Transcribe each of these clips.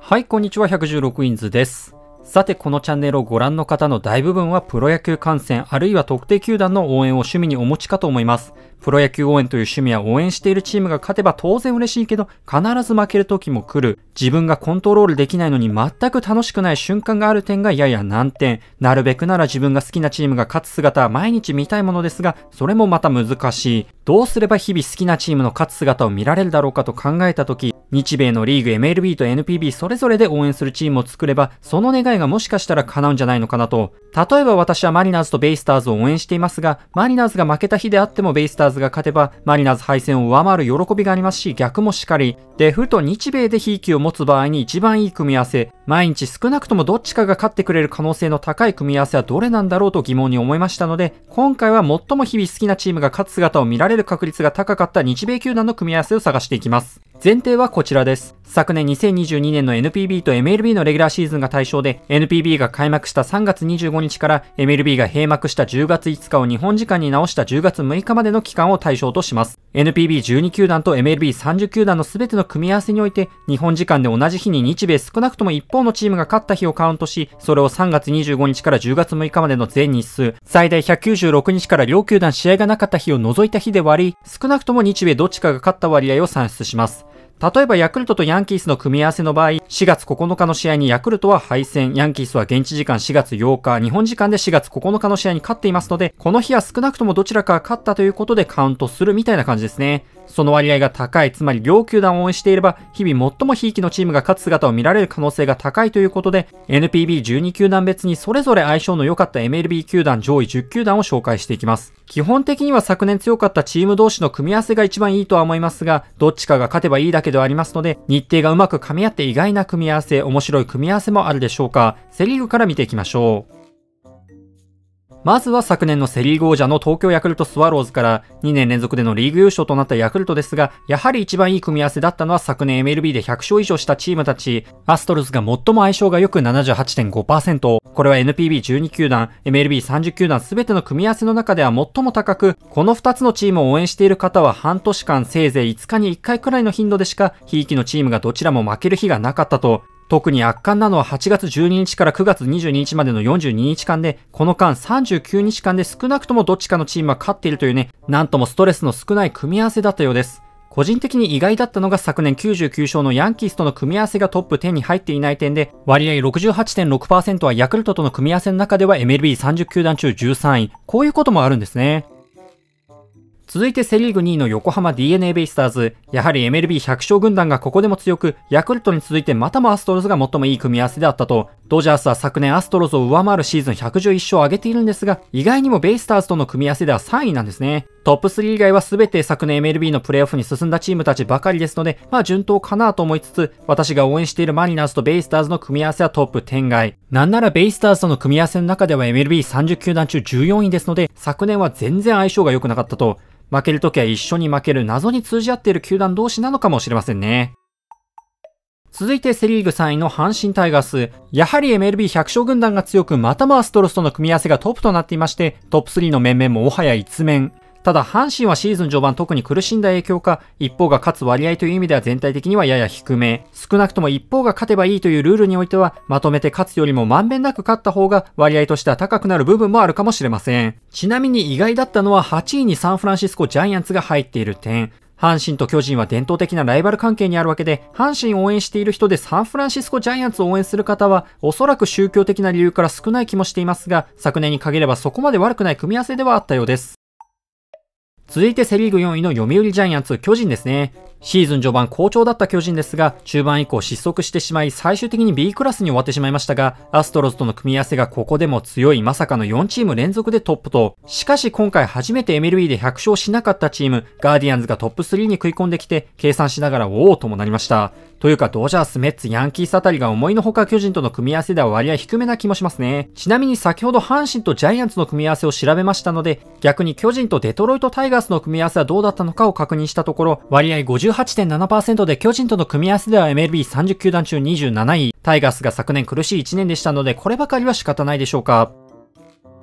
はい、こんにちは、116インズです。さて、このチャンネルをご覧の方の大部分はプロ野球観戦、あるいは特定球団の応援を趣味にお持ちかと思います。プロ野球応援という趣味は応援しているチームが勝てば当然嬉しいけど、必ず負ける時も来る。自分がコントロールできないのに全く楽しくない瞬間がある点がやや難点。なるべくなら自分が好きなチームが勝つ姿は毎日見たいものですが、それもまた難しい。どうすれば日々好きなチームの勝つ姿を見られるだろうかと考えた時、日米のリーグ、MLB と NPB それぞれで応援するチームを作れば、その願いがもしかしたら叶うんじゃないのかなと。例えば私はマリナーズとベイスターズを応援していますが、マリナーズが負けた日であってもベイスターズが勝てば、マリナーズ敗戦を上回る喜びがありますし、逆もしかり。で、ふと日米で悲喜を持つ場合に一番いい組み合わせ、毎日少なくともどっちかが勝ってくれる可能性の高い組み合わせはどれなんだろうと疑問に思いましたので、今回は最も日々好きなチームが勝つ姿を見られる確率が高かった日米球団の組み合わせを探していきます。前提はこちらです。昨年2022年の NPB と MLB のレギュラーシーズンが対象で、NPB が開幕した3月25日から MLB が閉幕した10月5日を日本時間に直した10月6日までの期間を対象とします。NPB12 球団と MLB30 球団の全ての組み合わせにおいて、日本時間で同じ日に日米少なくとも一方のチームが勝った日をカウントし、それを3月25日から10月6日までの全日数、最大196日から両球団試合がなかった日を除いた日で割り、少なくとも日米どっちかが勝った割合を算出します。例えばヤクルトとヤンキースの組み合わせの場合、4月9日の試合にヤクルトは敗戦、ヤンキースは現地時間4月8日、日本時間で4月9日の試合に勝っていますので、この日は少なくともどちらか勝ったということでカウントするみたいな感じですね。その割合が高い、つまり両球団を応援していれば、日々最もひいきのチームが勝つ姿を見られる可能性が高いということで、NPB12 球団別にそれぞれ相性の良かった MLB 球団上位10球団を紹介していきます。基本的には昨年強かったチーム同士の組み合わせが一番いいとは思いますが、どっちかが勝てばいいだけではありますので、日程がうまく噛み合って意外な組み合わせ、面白い組み合わせもあるでしょうか。セリーグから見ていきましょう。まずは昨年のセリーグ王者の東京ヤクルトスワローズから2年連続でのリーグ優勝となったヤクルトですが、やはり一番いい組み合わせだったのは昨年 MLB で100勝以上したチームたち、アストロズが最も相性が良く78.5%、これは NPB12 球団、MLB30 球団全ての組み合わせの中では最も高く、この2つのチームを応援している方は半年間せいぜい5日に1回くらいの頻度でしか、ひいきのチームがどちらも負ける日がなかったと、特に圧巻なのは8月12日から9月22日までの42日間で、この間39日間で少なくともどっちかのチームは勝っているというね、なんともストレスの少ない組み合わせだったようです。個人的に意外だったのが昨年99勝のヤンキースとの組み合わせがトップ10に入っていない点で、割合68.6%はヤクルトとの組み合わせの中では MLB30 球団中13位。こういうこともあるんですね。続いてセリーグ2位の横浜 DNA ベイスターズ。やはり MLB100 勝軍団がここでも強く、ヤクルトに続いてまたもアストロズが最もいい組み合わせであったと、ドジャースは昨年アストロズを上回るシーズン111勝を挙げているんですが、意外にもベイスターズとの組み合わせでは3位なんですね。トップ3以外は全て昨年 MLB のプレーオフに進んだチームたちばかりですので、まあ順当かなと思いつつ、私が応援しているマリナーズとベイスターズの組み合わせはトップ10外。なんならベイスターズとの組み合わせの中では MLB30 球団中14位ですので、昨年は全然相性が良くなかったと。負けるときは一緒に負ける謎に通じ合っている球団同士なのかもしれませんね。続いてセリーグ3位の阪神タイガース。やはり MLB100 勝軍団が強く、またもアストロスとの組み合わせがトップとなっていまして、トップ3の面々ももはや一面。ただ、阪神はシーズン序盤特に苦しんだ影響か、一方が勝つ割合という意味では全体的にはやや低め。少なくとも一方が勝てばいいというルールにおいては、まとめて勝つよりもまんべんなく勝った方が割合としては高くなる部分もあるかもしれません。ちなみに意外だったのは8位にサンフランシスコジャイアンツが入っている点。阪神と巨人は伝統的なライバル関係にあるわけで、阪神を応援している人でサンフランシスコジャイアンツを応援する方は、おそらく宗教的な理由から少ない気もしていますが、昨年に限ればそこまで悪くない組み合わせではあったようです。続いてセリーグ4位の読売ジャイアンツ、巨人ですね。シーズン序盤好調だった巨人ですが、中盤以降失速してしまい、最終的に B クラスに終わってしまいましたが、アストロズとの組み合わせがここでも強いまさかの4チーム連続でトップと、しかし今回初めて MLB で100勝しなかったチーム、ガーディアンズがトップ3に食い込んできて、計算しながらおおともなりました。というか、ドジャース、メッツ、ヤンキースあたりが思いのほか巨人との組み合わせでは割合低めな気もしますね。ちなみに先ほど阪神とジャイアンツの組み合わせを調べましたので、逆に巨人とデトロイトタイガースの組み合わせはどうだったのかを確認したところ、割合58.7%で巨人との組み合わせでは MLB30 球団中27位、タイガースが昨年苦しい1年でしたので、こればかりは仕方ないでしょうか。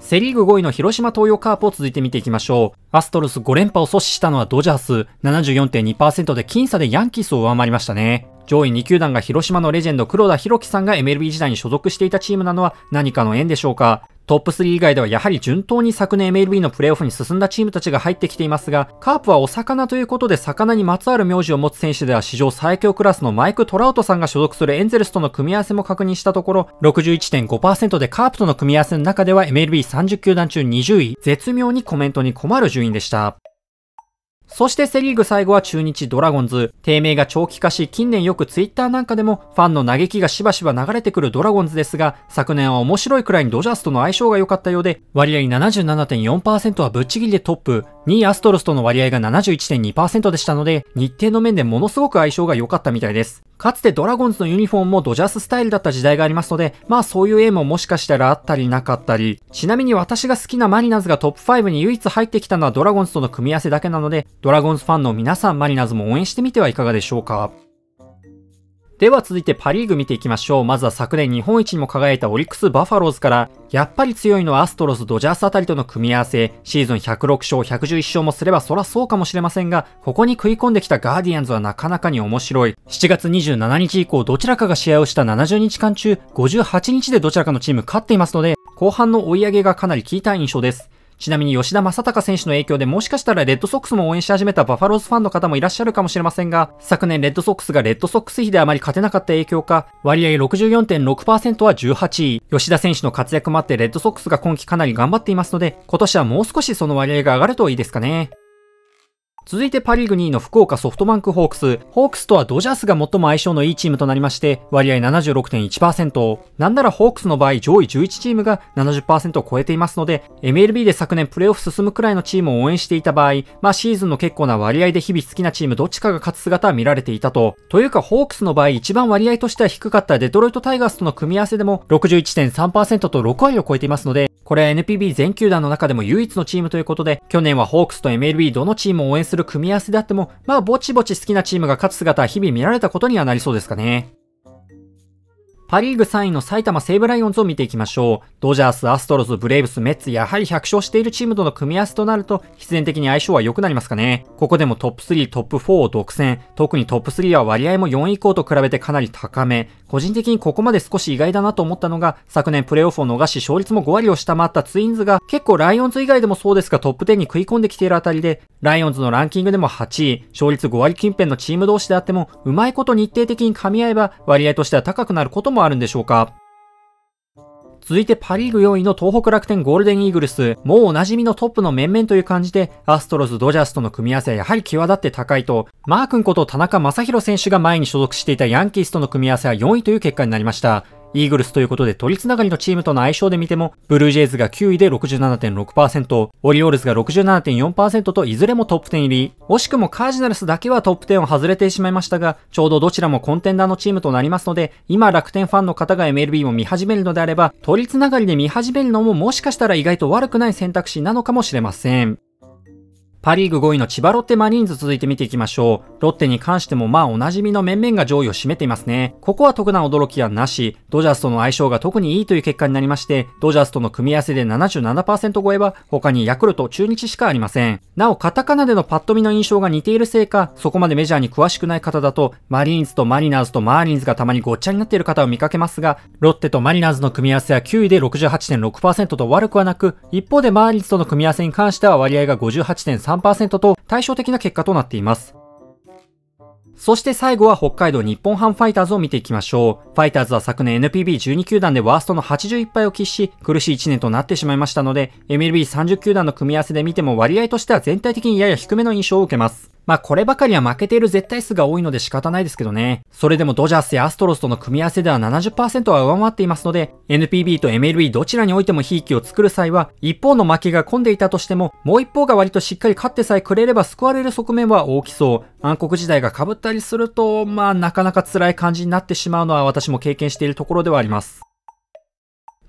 セリーグ5位の広島東洋カープを続いて見ていきましょう。アストロス5連覇を阻止したのはドジャース、74.2%で僅差でヤンキースを上回りましたね。上位2球団が広島のレジェンド黒田博樹さんが MLB 時代に所属していたチームなのは何かの縁でしょうかトップ3以外ではやはり順当に昨年 MLB のプレーオフに進んだチームたちが入ってきていますが、カープはお魚ということで魚にまつわる名字を持つ選手では史上最強クラスのマイク・トラウトさんが所属するエンゼルスとの組み合わせも確認したところ、61.5%でカープとの組み合わせの中では MLB30 球団中20位、絶妙にコメントに困る順位でした。そしてセリーグ最後は中日ドラゴンズ。低迷が長期化し、近年よくツイッターなんかでもファンの嘆きがしばしば流れてくるドラゴンズですが、昨年は面白いくらいにドジャースとの相性が良かったようで、割合77.4%はぶっちぎりでトップ、2位アストロスとの割合が71.2%でしたので、日程の面でものすごく相性が良かったみたいです。かつてドラゴンズのユニフォームもドジャーススタイルだった時代がありますので、まあそういう縁ももしかしたらあったりなかったり。ちなみに私が好きなマリナーズがトップ5に唯一入ってきたのはドラゴンズとの組み合わせだけなので、ドラゴンズファンの皆さんマリナーズも応援してみてはいかがでしょうか。では続いてパリーグ見ていきましょう。まずは昨年日本一にも輝いたオリックス・バファローズから、やっぱり強いのはアストロズ・ドジャースあたりとの組み合わせ、シーズン106勝、111勝もすればそらそうかもしれませんが、ここに食い込んできたガーディアンズはなかなかに面白い。7月27日以降、どちらかが試合をした70日間中、58日でどちらかのチーム勝っていますので、後半の追い上げがかなり効いた印象です。ちなみに吉田正尚選手の影響でもしかしたらレッドソックスも応援し始めたバファローズファンの方もいらっしゃるかもしれませんが、昨年レッドソックスがレッドソックス比であまり勝てなかった影響か、割合64.6%は18位。吉田選手の活躍もあってレッドソックスが今季かなり頑張っていますので、今年はもう少しその割合が上がるといいですかね。続いてパリーグ2位の福岡ソフトバンクホークス。ホークスとはドジャースが最も相性のいいチームとなりまして、割合76.1%。なんならホークスの場合上位11チームが70%を超えていますので、MLB で昨年プレイオフ進むくらいのチームを応援していた場合、まあシーズンの結構な割合で日々好きなチームどっちかが勝つ姿は見られていたと。というかホークスの場合一番割合としては低かったデトロイトタイガースとの組み合わせでも61.3%と6割を超えていますので、これは NPB 全球団の中でも唯一のチームということで、去年はホークスと MLB どのチームを応援するする組み合わせであっても、まあぼちぼち好きなチームが勝つ姿は日々見られたことにはなりそうですかね。パリーグ3位の埼玉西武ライオンズを見ていきましょう。ドジャース、アストロズ、ブレイブス、メッツ、やはり100勝しているチームとの組み合わせとなると、必然的に相性は良くなりますかね。ここでもトップ3、トップ4を独占。特にトップ3は割合も4以降と比べてかなり高め。個人的にここまで少し意外だなと思ったのが、昨年プレイオフを逃し勝率も5割を下回ったツインズが、結構ライオンズ以外でもそうですがトップ10に食い込んできているあたりで、ライオンズのランキングでも8位、勝率5割近辺のチーム同士であっても、うまいこと日程的に噛み合えば、割合としては高くなることももあるんでしょうか続いてパリーグ4位の東北楽天ゴールデンイーグルス。もうおなじみのトップの面々という感じで、アストロズ、ドジャースとの組み合わせはやはり際立って高いと、マー君こと田中将大選手が前に所属していたヤンキースとの組み合わせは4位という結果になりました。イーグルスということで取り繋がりのチームとの相性で見ても、ブルージェイズが9位で67.6%、オリオールズが67.4%といずれもトップ10入り。惜しくもカージナルスだけはトップ10を外れてしまいましたが、ちょうどどちらもコンテンダーのチームとなりますので、今楽天ファンの方が MLB を見始めるのであれば、取り繋がりで見始めるのももしかしたら意外と悪くない選択肢なのかもしれません。パリーグ5位の千葉ロッテマリーンズ続いて見ていきましょう。ロッテに関してもまあおなじみの面々が上位を占めていますね。ここは特段驚きはなし、ドジャースとの相性が特にいいという結果になりまして、ドジャースとの組み合わせで77%超えは他にヤクルト、中日しかありません。なお、カタカナでのパッと見の印象が似ているせいか、そこまでメジャーに詳しくない方だと、マリーンズとマリナーズとマーリンズがたまにごっちゃになっている方を見かけますが、ロッテとマリナーズの組み合わせは9位で68.6%と悪くはなく、一方でマーリンズとの組み合わせに関しては割合が58.3% 3と対照的な結果となっています。そして最後は北海道日本ハムファイターズを見ていきましょう。ファイターズは昨年 NPB12 球団でワーストの81敗を喫し、苦しい1年となってしまいましたので、MLB30 球団の組み合わせで見ても割合としては全体的にやや低めの印象を受けます。まあこればかりは負けている絶対数が多いので仕方ないですけどね。それでもドジャースやアストロズとの組み合わせでは70%は上回っていますので、NPB と MLB どちらにおいてもひいきを作る際は、一方の負けが混んでいたとしても、もう一方が割としっかり勝ってさえくれれば救われる側面は大きそう。暗黒時代が被ったりすると、まあなかなか辛い感じになってしまうのは私も経験しているところではあります。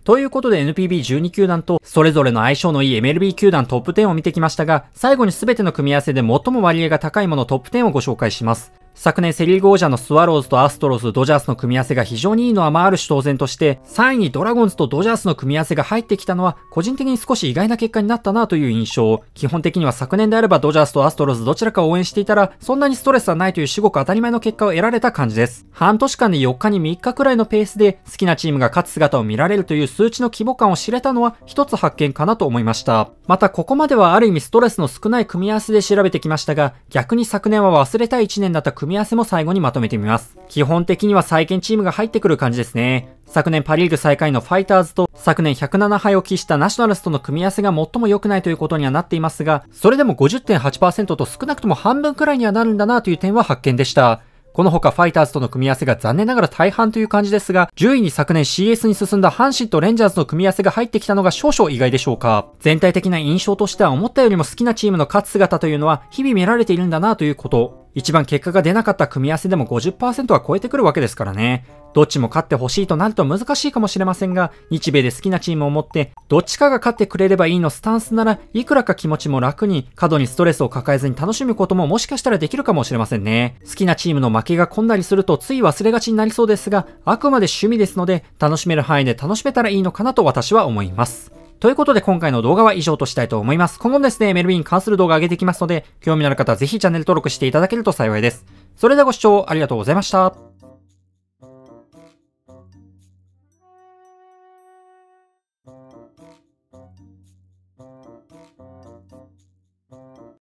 ということで NPB12 球団とそれぞれの相性のいい MLB 球団トップ10を見てきましたが、最後に全ての組み合わせで最も割合が高いものトップ10をご紹介します。昨年セリーグ王者のスワローズとアストロズ、ドジャースの組み合わせが非常にいいのはまあある種当然として、3位にドラゴンズとドジャースの組み合わせが入ってきたのは、個人的に少し意外な結果になったなという印象。基本的には昨年であればドジャースとアストロズどちらかを応援していたら、そんなにストレスはないという至極当たり前の結果を得られた感じです。半年間で4日に3日くらいのペースで、好きなチームが勝つ姿を見られるという数値の規模感を知れたのは、一つ発見かなと思いました。またここまではある意味ストレスの少ない組み合わせで調べてきましたが、逆に昨年は忘れたい1年だった組み合わせも最後にまとめてみます。基本的には再建チームが入ってくる感じですね。昨年パリーグ最下位のファイターズと昨年107敗を喫したナショナルズとの組み合わせが最も良くないということにはなっていますが、それでも50.8%と少なくとも半分くらいにはなるんだなという点は発見でした。この他ファイターズとの組み合わせが残念ながら大半という感じですが、10位に昨年 CS に進んだ阪神とレンジャーズの組み合わせが入ってきたのが少々意外でしょうか。全体的な印象としては思ったよりも好きなチームの勝つ姿というのは日々見られているんだなということ。一番結果が出なかった組み合わせでも50%は超えてくるわけですからね。どっちも勝ってほしいとなると難しいかもしれませんが、日米で好きなチームを持って、どっちかが勝ってくれればいいのスタンスならいくらか気持ちも楽に、過度にストレスを抱えずに楽しむことももしかしたらできるかもしれませんね。好きなチームの負けがこんだりするとつい忘れがちになりそうですが、あくまで趣味ですので、楽しめる範囲で楽しめたらいいのかなと私は思います。ということで今回の動画は以上としたいと思います。今後もですね、メルビンに関する動画上げていきますので、興味のある方はぜひチャンネル登録していただけると幸いです。それではご視聴ありがとうございました。